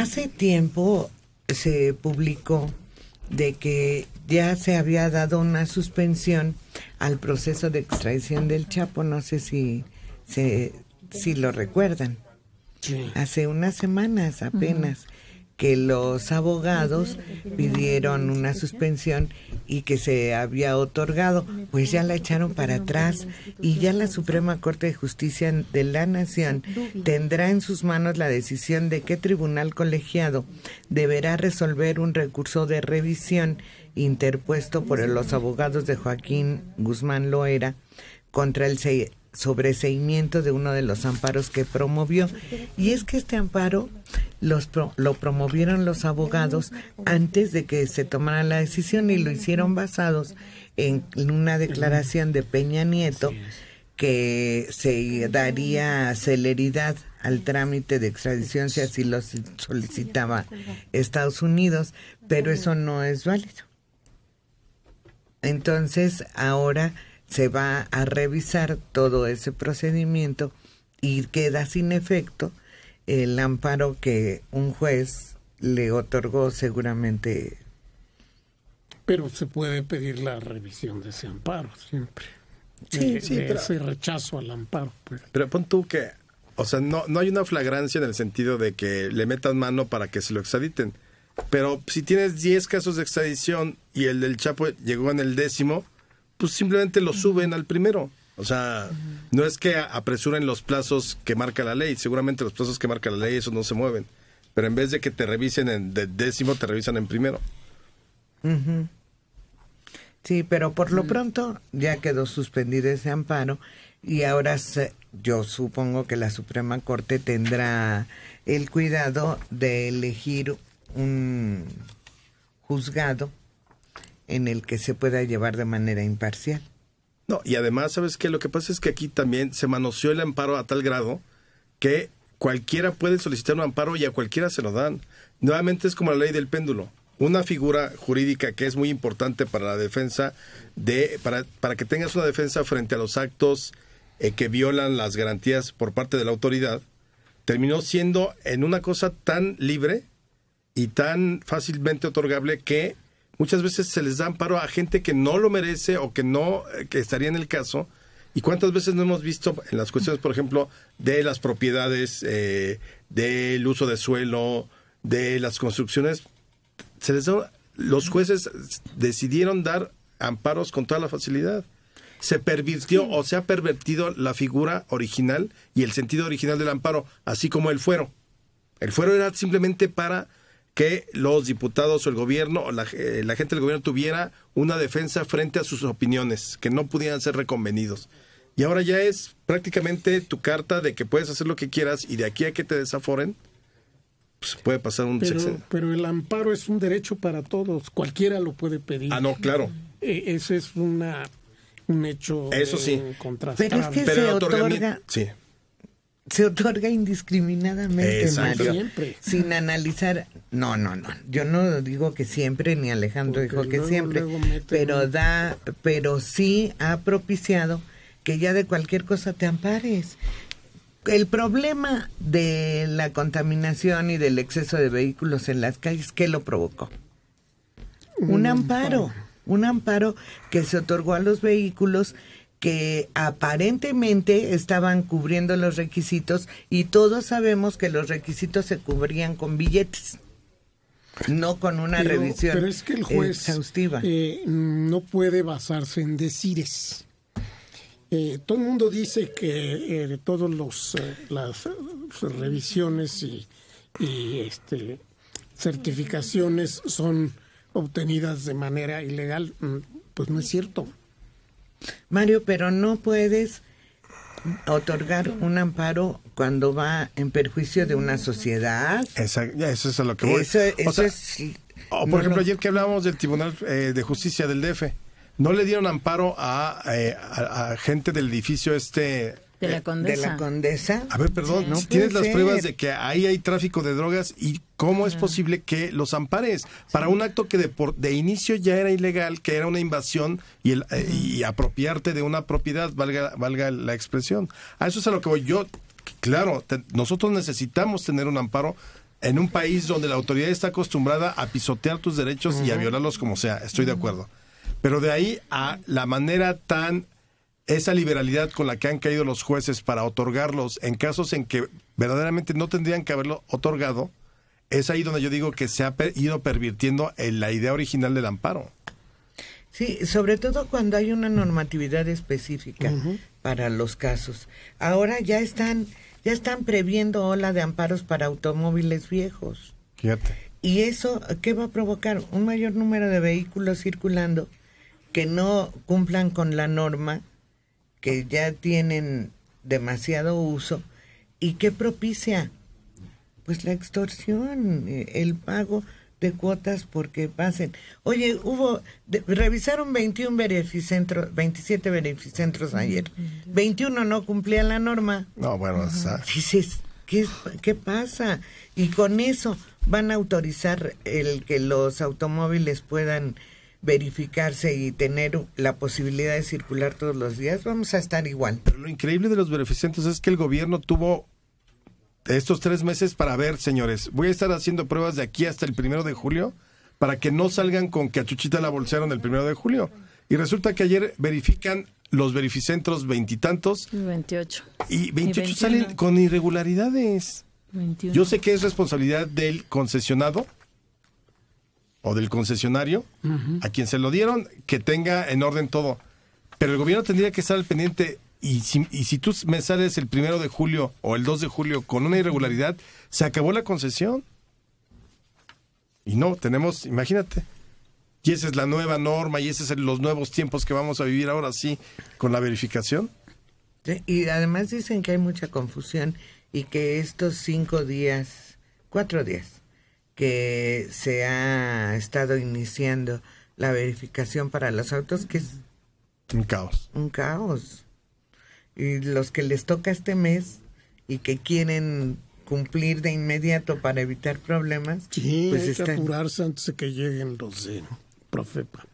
Hace tiempo se publicó de que ya se había dado una suspensión al proceso de extracción del Chapo, no sé si, se, si lo recuerdan. Hace unas semanas apenas que los abogados pidieron una suspensión y que se había otorgado, pues ya la echaron para atrás y ya la Suprema Corte de Justicia de la Nación tendrá en sus manos la decisión de qué tribunal colegiado deberá resolver un recurso de revisión interpuesto por los abogados de Joaquín Guzmán Loera contra el sobreseimiento de uno de los amparos que promovió. Y es que este amparo los lo promovieron los abogados antes de que se tomara la decisión y lo hicieron basados en una declaración de Peña Nieto que se daría celeridad al trámite de extradición si así lo solicitaba Estados Unidos, pero eso no es válido. Entonces, ahora se va a revisar todo ese procedimiento y queda sin efecto el amparo que un juez le otorgó seguramente. Pero se puede pedir la revisión de ese amparo siempre. Sí, siempre sí, de rechazo al amparo. Pues. Pero pon tú que, o sea, no, no hay una flagrancia en el sentido de que le metan mano para que se lo extraditen. Pero si tienes 10 casos de extradición y el del Chapo llegó en el décimo, pues simplemente lo suben al primero. O sea, no es que apresuren los plazos que marca la ley, seguramente los plazos que marca la ley, esos no se mueven. Pero en vez de que te revisen en décimo, te revisan en primero. Sí, pero por lo mm. pronto ya quedó suspendido ese amparo y ahora yo supongo que la Suprema Corte tendrá el cuidado de elegir un juzgado en el que se pueda llevar de manera imparcial. No, y además, ¿sabes qué? Lo que pasa es que aquí también se manoseó el amparo a tal grado que cualquiera puede solicitar un amparo y a cualquiera se lo dan. Nuevamente es como la ley del péndulo. Una figura jurídica que es muy importante para la defensa, de, para, para que tengas una defensa frente a los actos eh, que violan las garantías por parte de la autoridad, terminó siendo en una cosa tan libre y tan fácilmente otorgable que muchas veces se les da amparo a gente que no lo merece o que no, eh, estaría en el caso. ¿Y cuántas veces no hemos visto en las cuestiones, por ejemplo, de las propiedades, eh, del uso de suelo, de las construcciones? Se les los jueces decidieron dar amparos con toda la facilidad. Se pervirtió o se ha pervertido la figura original y el sentido original del amparo, así como el fuero. El fuero era simplemente para que los diputados o el gobierno o eh, la, gente del gobierno tuviera una defensa frente a sus opiniones, que no pudieran ser reconvenidos. Y ahora ya es prácticamente tu carta de que puedes hacer lo que quieras y de aquí a que te desaforen, pues puede pasar un pero, Pero el amparo es un derecho para todos, cualquiera lo puede pedir. Ah, no, claro. E, ese es una, un hecho Eso sí. Eh, pero es que pero sí se otorga indiscriminadamente, Mario. Siempre. Sin analizar. No, no, no. Yo no digo que siempre, ni Alejandro dijo que siempre. pero da, pero sí ha propiciado que ya de cualquier cosa te ampares. El problema de la contaminación y del exceso de vehículos en las calles, ¿qué lo provocó? Un, amparo. Un amparo que se otorgó a los vehículos que aparentemente estaban cubriendo los requisitos y todos sabemos que los requisitos se cubrían con billetes. No con una revisión pero es que el juez, exhaustiva. Eh, no puede basarse en decires. Eh, todo el mundo dice que eh, todas eh, las eh, revisiones y, y, este, certificaciones son obtenidas de manera ilegal. Mm, pues no es cierto. Mario, pero no puedes otorgar un amparo cuando va en perjuicio de una sociedad. eso es a lo que voy. Eso, por ejemplo, ayer que hablábamos del Tribunal eh, de Justicia del DF, no le dieron amparo a eh, gente del edificio este de la eh, condesa. A ver, perdón, Tienes las pruebas de que ahí hay tráfico de drogas y cómo es posible que los ampares para un acto que de, de inicio ya era ilegal, que era una invasión eh, y, apropiarte de una propiedad, valga, valga la expresión. A eso es a lo que voy. Yo, claro, nosotros necesitamos tener un amparo en un país donde la autoridad está acostumbrada a pisotear tus derechos y a violarlos como sea. Estoy de acuerdo. Pero de ahí a la manera tan esa liberalidad con la que han caído los jueces para otorgarlos en casos en que verdaderamente no tendrían que haberlo otorgado, es ahí donde yo digo que se ha ido pervirtiendo la idea original del amparo. Sí, sobre todo cuando hay una normatividad específica para los casos. Ahora ya están, ya están previendo ola de amparos para automóviles viejos. Y eso, ¿qué va a provocar? Un mayor número de vehículos circulando que no cumplan con la norma que ya tienen demasiado uso y que propicia pues la extorsión, eh, el pago de cuotas porque pasen. Oye, hubo, revisaron 21 beneficentros, 27 beneficentros ayer. 21 no cumplían la norma. No, bueno, o sea. ¿qué, ¿qué pasa? Y con eso van a autorizar el que los automóviles puedan verificarse y tener la posibilidad de circular todos los días, vamos a estar igual. Pero lo increíble de los verificentos es que el gobierno tuvo estos tres meses para ver, señores. Voy a estar haciendo pruebas de aquí hasta el primero de julio para que no salgan con que a Chuchita la bolsaron el primero de julio. Y resulta que ayer verifican los verificentros veintitantos. Y 28. Y 28 salen con irregularidades. Yo sé que es responsabilidad del concesionado o del concesionario a quien se lo dieron, que tenga en orden todo. Pero el gobierno tendría que estar al pendiente y si, tú me sales el primero de julio o el 2 de julio con una irregularidad, se acabó la concesión. Y no, tenemos, imagínate, y esa es la nueva norma y esos son los nuevos tiempos que vamos a vivir ahora sí con la verificación. y además dicen que hay mucha confusión y que estos cinco días, cuatro días, que se ha estado iniciando la verificación para los autos, que es un caos. Un caos. Y los que les toca este mes y que quieren cumplir de inmediato para evitar problemas, sí, pues hay que apurarse antes de que lleguen los de Profepa.